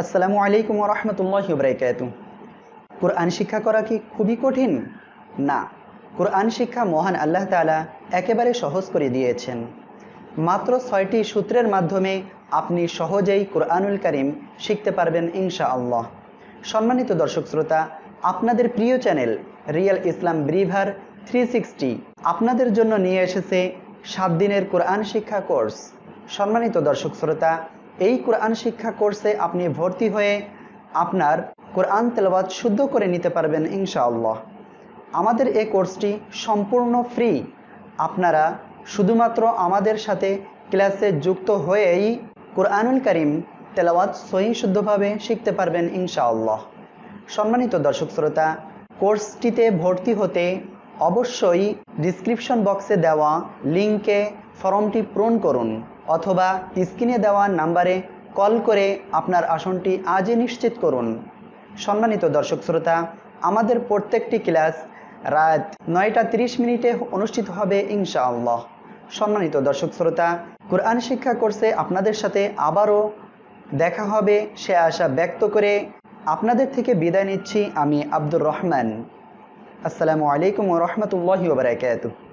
আসসালামু আলাইকুম রহমতুল্লাহ বরাকাত কোরআন শিক্ষা করা কি খুবই কঠিন না কোরআন শিক্ষা মহান আল্লাহ তালা একেবারে সহজ করে দিয়েছেন মাত্র ছয়টি সূত্রের মাধ্যমে আপনি সহজেই কোরআনুল করিম শিখতে পারবেন ইনশা আল্লাহ সম্মানিত দর্শক শ্রোতা আপনাদের প্রিয় চ্যানেল রিয়েল ইসলাম ব্রিভার থ্রি সিক্সটি আপনাদের জন্য নিয়ে এসেছে সাত দিনের কোরআন শিক্ষা কোর্স সম্মানিত দর্শক শ্রোতা এই কোরআন শিক্ষা কোর্সে আপনি ভর্তি হয়ে আপনার কোরআন তেলবাদ শুদ্ধ করে নিতে পারবেন ইনশাআল্লাহ আমাদের এই কোর্সটি সম্পূর্ণ ফ্রি আপনারা শুধুমাত্র আমাদের সাথে ক্লাসে যুক্ত হয়েই কোরআনুল করিম তেলাওয়াত সহি শুদ্ধভাবে শিখতে পারবেন ইনশাআল্লাহ সম্মানিত দর্শক শ্রোতা কোর্সটিতে ভর্তি হতে অবশ্যই ডিসক্রিপশন বক্সে দেওয়া লিঙ্কে ফর্মটি পূরণ করুন অথবা স্ক্রিনে দেওয়া নাম্বারে কল করে আপনার আসনটি আজই নিশ্চিত করুন সম্মানিত দর্শক শ্রোতা আমাদের প্রত্যেকটি ক্লাস রাত নয়টা তিরিশ মিনিটে অনুষ্ঠিত হবে ইনশাআল্লাহ সম্মানিত দর্শক শ্রোতা কোরআন শিক্ষা কোর্সে আপনাদের সাথে আবারও দেখা হবে সে আশা ব্যক্ত করে আপনাদের থেকে বিদায় নিচ্ছি আমি আব্দুর রহমান আসসালামু আলাইকুম রহমতুল্লাহ বারাকাত